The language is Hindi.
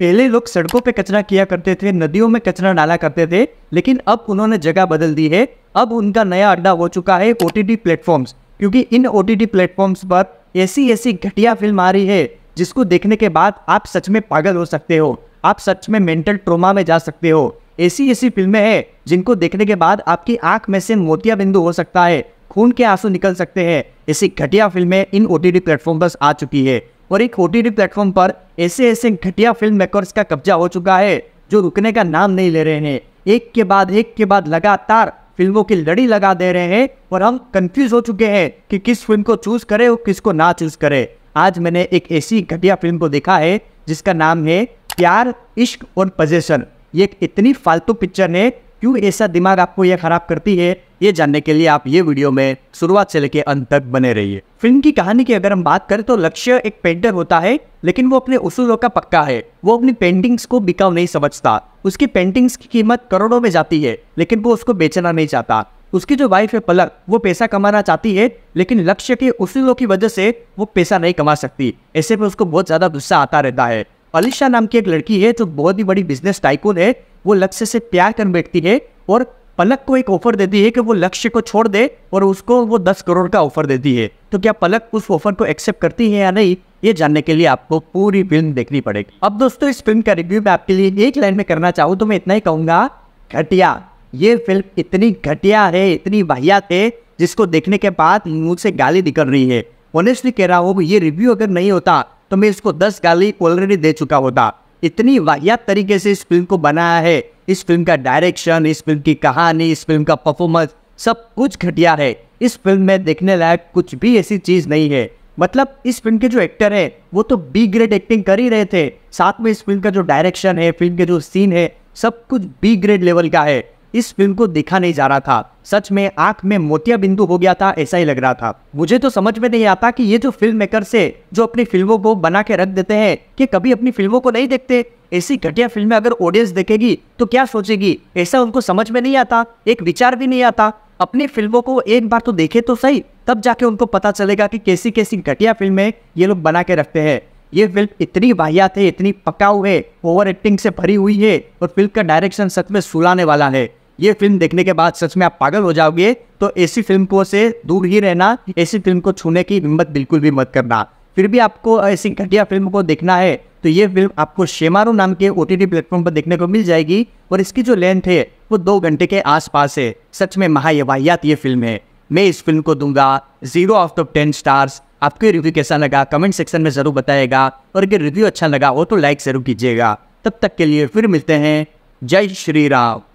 पहले लोग सड़कों पे कचरा किया करते थे नदियों में कचरा डाला करते थे लेकिन अब उन्होंने जगह बदल दी है अब उनका नया अड्डा हो चुका है ओ टी प्लेटफॉर्म्स क्योंकि इन ओ टी प्लेटफॉर्म्स पर ऐसी ऐसी घटिया फिल्म आ रही है जिसको देखने के बाद आप सच में पागल हो सकते हो आप सच में मेंटल ट्रोमा में जा सकते हो ऐसी ऐसी फिल्में हैं जिनको देखने के बाद आपकी आंख में से मोतिया बिंदु हो सकता है खून के आंसू निकल सकते हैं ऐसी घटिया फिल्में इन ओ टी प्लेटफॉर्म पर आ चुकी है और एक ओ प्लेटफॉर्म पर ऐसे ऐसे घटिया फिल्म मेकर्स का कब्जा हो चुका है जो रुकने का नाम नहीं ले रहे हैं एक के बाद एक के बाद लगातार फिल्मों की लड़ी लगा दे रहे हैं और हम कंफ्यूज हो चुके हैं कि किस फिल्म को चूज करें और किसको ना चूज करें आज मैंने एक ऐसी घटिया फिल्म को देखा है जिसका नाम है प्यार इश्क और पजेशन ये एक इतनी फालतू पिक्चर है क्यों ऐसा दिमाग आपको यह खराब करती है ये जानने के लिए आप ये वीडियो में शुरुआत से लेकर अंत तक बने रहिए फिल्म की कहानी की अगर हम बात करें तो लक्ष्य एक पेंटर होता है लेकिन वो अपने उसूलों का पक्का है वो अपनी पेंटिंग्स को बिकाऊ नहीं समझता उसकी पेंटिंग्स की कीमत करोड़ों में जाती है लेकिन वो उसको बेचना नहीं चाहता उसकी जो वाइफ है पलक वो पैसा कमाना चाहती है लेकिन लक्ष्य के उसूलों की वजह से वो पैसा नहीं कमा सकती ऐसे में उसको बहुत ज़्यादा गुस्सा आता रहता है अलिशा नाम की एक लड़की है जो बहुत ही बड़ी बिजनेस टाइकून है वो लक्ष्य से प्यार कर बैठती है और पलक को एक ऑफर देती है कि वो लक्ष्य को छोड़ दे और उसको वो दस करोड़ का ऑफर देती है तो क्या पलक उस ऑफर को एक्सेप्ट करती है या नहीं ये जानने के लिए आपको पूरी फिल्म देखनी पड़ेगी अब दोस्तों इस फिल्म का रिव्यू मैं आपके लिए एक लाइन में करना चाहूँ तो मैं इतना ही कहूँगा घटिया ये फिल्म इतनी घटिया है इतनी वाहियात है जिसको देखने के बाद मुंह से गाली निकल रही है ऑनेस्टली कह रहा हूँ ये रिव्यू अगर नहीं होता तो मैं इसको दस गाली ऑलरेडी दे चुका होता इतनी वाहियात तरीके से इस फिल्म को बनाया है इस फिल्म का डायरेक्शन इस फिल्म की कहानी इस फिल्म का परफॉर्मेंस सब कुछ घटिया है इस फिल्म में देखने लायक कुछ भी ऐसी चीज़ नहीं है मतलब इस फिल्म के जो एक्टर है वो तो बी ग्रेड एक्टिंग कर ही रहे थे साथ में इस फिल्म का जो डायरेक्शन है फिल्म के जो सीन है सब कुछ बी ग्रेड लेवल का है इस फिल्म को देखा नहीं जा रहा था सच में आंख में मोतिया बिंदु हो गया था ऐसा ही लग रहा था मुझे तो समझ में नहीं आता कि ये जो फिल्म मेकर से जो अपनी फिल्मों को बना के रख देते हैं कि कभी अपनी फिल्मों को नहीं देखते ऐसी घटिया फिल्में अगर ऑडियंस देखेगी तो क्या सोचेगी ऐसा उनको समझ में नहीं आता एक विचार भी नहीं आता अपनी फिल्मों को एक बार तो देखे तो सही तब जाके उनको पता चलेगा कि कैसी कैसी घटिया फिल्में ये लोग बना के रखते हैं ये फिल्म इतनी वाहियात है इतनी पकाऊ है ओवर एक्टिंग से भरी हुई है और फिल्म का डायरेक्शन सच में सुलाने वाला है ये फिल्म देखने के बाद सच में आप पागल हो जाओगे तो ऐसी फिल्म को से दूर ही रहना ऐसी फिल्म को छूने की हिम्मत बिल्कुल भी मत करना फिर भी आपको ऐसी घटिया फिल्म को देखना है तो ये फिल्म आपको शेमारो नाम के ओ टी प्लेटफॉर्म पर देखने को मिल जाएगी और इसकी जो लेंथ है वो दो घंटे के आसपास है सच में महायवाहियात ये फिल्म है मैं इस फिल्म को दूंगा zero of the ten stars आपको रिव्यू कैसा लगा कमेंट सेक्शन में ज़रूर बताएगा और अगर रिव्यू अच्छा लगा हो तो लाइक ज़रूर कीजिएगा तब तक के लिए फिर मिलते हैं जय श्री राम